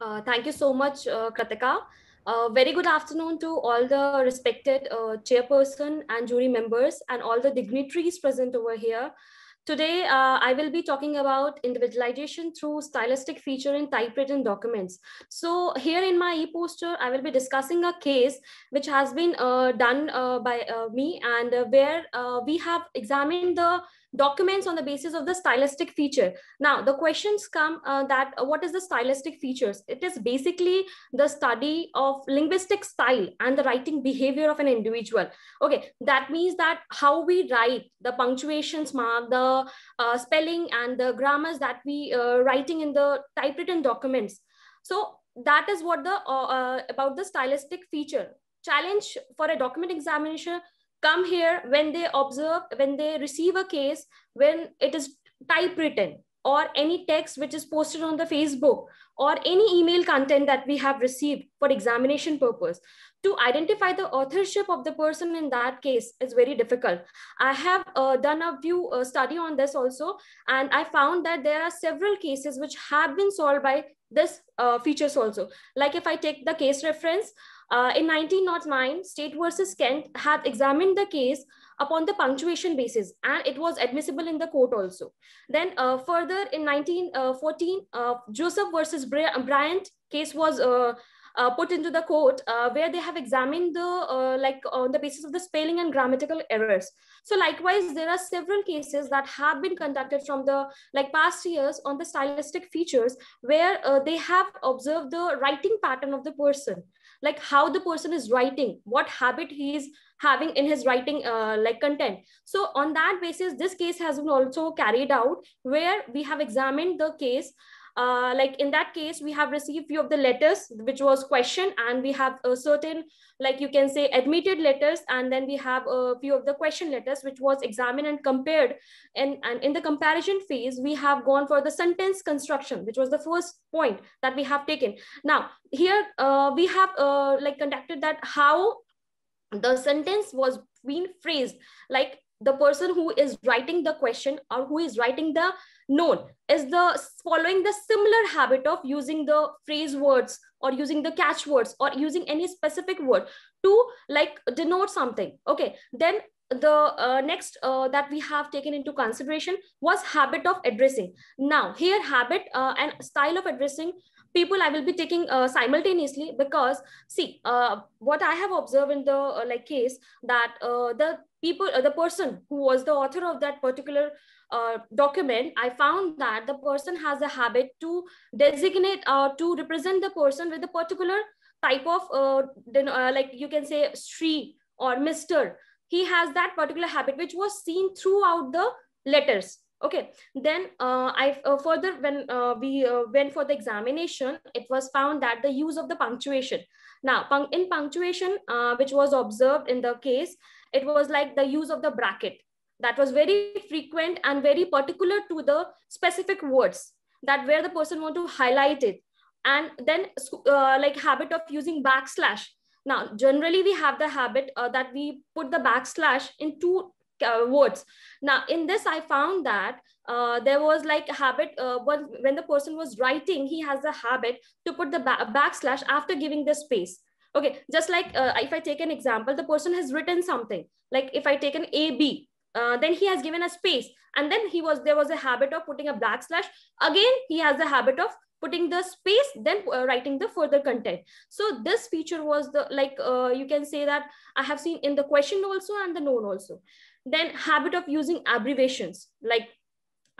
Uh, thank you so much, uh, Kratika. Uh, very good afternoon to all the respected uh, chairperson and jury members and all the dignitaries present over here. Today, uh, I will be talking about individualization through stylistic feature in typewritten documents. So here in my e-poster, I will be discussing a case which has been uh, done uh, by uh, me and uh, where we have examined the documents on the basis of the stylistic feature. Now, the questions come uh, that uh, what is the stylistic features? It is basically the study of linguistic style and the writing behavior of an individual. Okay, that means that how we write, the punctuations mark, the uh, spelling and the grammars that we uh, writing in the typewritten documents. So that is what the uh, uh, about the stylistic feature challenge for a document examination come here when they observe, when they receive a case, when it is typewritten or any text which is posted on the Facebook or any email content that we have received for examination purpose. To identify the authorship of the person in that case is very difficult. I have uh, done a few uh, study on this also, and I found that there are several cases which have been solved by this uh, features also. Like if I take the case reference, uh, in 1909, State versus Kent had examined the case upon the punctuation basis and it was admissible in the court also. Then uh, further in 1914, uh, uh, Joseph versus Bryant case was uh, uh, put into the court uh, where they have examined the uh, like uh, on the basis of the spelling and grammatical errors so likewise there are several cases that have been conducted from the like past years on the stylistic features where uh, they have observed the writing pattern of the person like how the person is writing what habit he is having in his writing uh, like content so on that basis this case has been also carried out where we have examined the case uh, like in that case, we have received few of the letters, which was question, and we have a certain, like you can say admitted letters, and then we have a few of the question letters, which was examined and compared. And, and in the comparison phase, we have gone for the sentence construction, which was the first point that we have taken. Now, here uh, we have uh, like conducted that how the sentence was being phrased like the person who is writing the question or who is writing the note is the following the similar habit of using the phrase words or using the catch words or using any specific word to like denote something okay then the uh, next uh, that we have taken into consideration was habit of addressing now here habit uh, and style of addressing people I will be taking uh, simultaneously because see uh, what I have observed in the uh, like case that uh, the people uh, the person who was the author of that particular uh, document I found that the person has a habit to designate uh, to represent the person with a particular type of like you can say Sri or Mister he has that particular habit which was seen throughout the letters okay then uh, i uh, further when uh, we uh, went for the examination it was found that the use of the punctuation now pun in punctuation uh, which was observed in the case it was like the use of the bracket that was very frequent and very particular to the specific words that where the person want to highlight it and then uh, like habit of using backslash now generally we have the habit that we put the backslash in two uh, Now, in this, I found that uh, there was like a habit uh, when, when the person was writing, he has a habit to put the ba backslash after giving the space. Okay, just like uh, if I take an example, the person has written something. Like if I take an AB, uh, then he has given a space, and then he was there was a habit of putting a backslash. Again, he has a habit of putting the space then uh, writing the further content so this feature was the like uh, you can say that i have seen in the question also and the known also then habit of using abbreviations like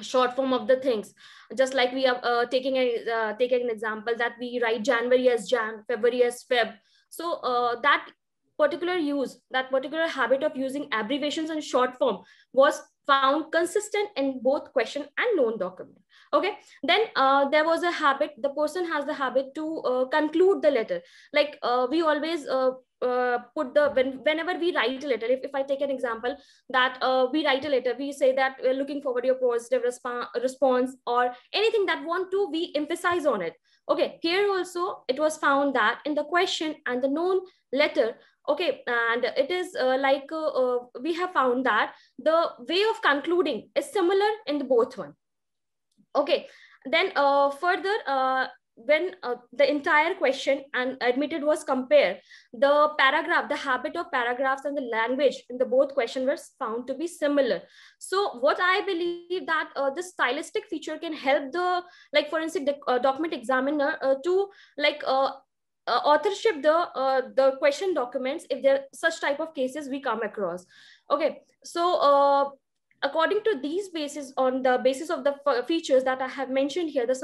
short form of the things just like we are uh, taking a uh, taking an example that we write january as jan february as feb so uh, that particular use that particular habit of using abbreviations and short form was found consistent in both question and known document okay then uh, there was a habit the person has the habit to uh, conclude the letter like uh, we always uh, uh, put the when, whenever we write a letter if, if i take an example that uh, we write a letter we say that we're looking forward to your positive resp- response or anything that want to we emphasize on it okay here also it was found that in the question and the known letter okay and it is uh, like uh, uh, we have found that the way of concluding is similar in the both one okay then uh, further uh, when uh, the entire question and admitted was compared, the paragraph, the habit of paragraphs and the language in the both question were found to be similar. So what I believe that uh, the stylistic feature can help the like forensic uh, document examiner uh, to like uh, uh, authorship the the question documents if there such type of cases we come across. Okay, so According to these bases, on the basis of the features that I have mentioned here, the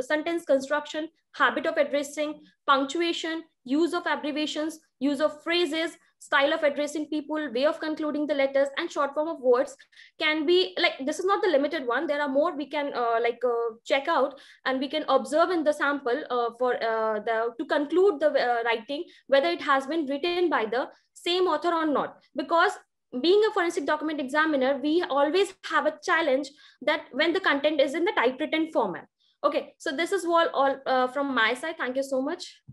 sentence construction, habit of addressing, punctuation, use of abbreviations, use of phrases, style of addressing people, way of concluding the letters, and short form of words can be like this is not the limited one. There are more we can uh, like uh, check out and we can observe in the sample uh, for uh, the to conclude the uh, writing whether it has been written by the same author or not because being a forensic document examiner, we always have a challenge that when the content is in the typewritten format. Okay, so this is all, all uh, from my side. Thank you so much.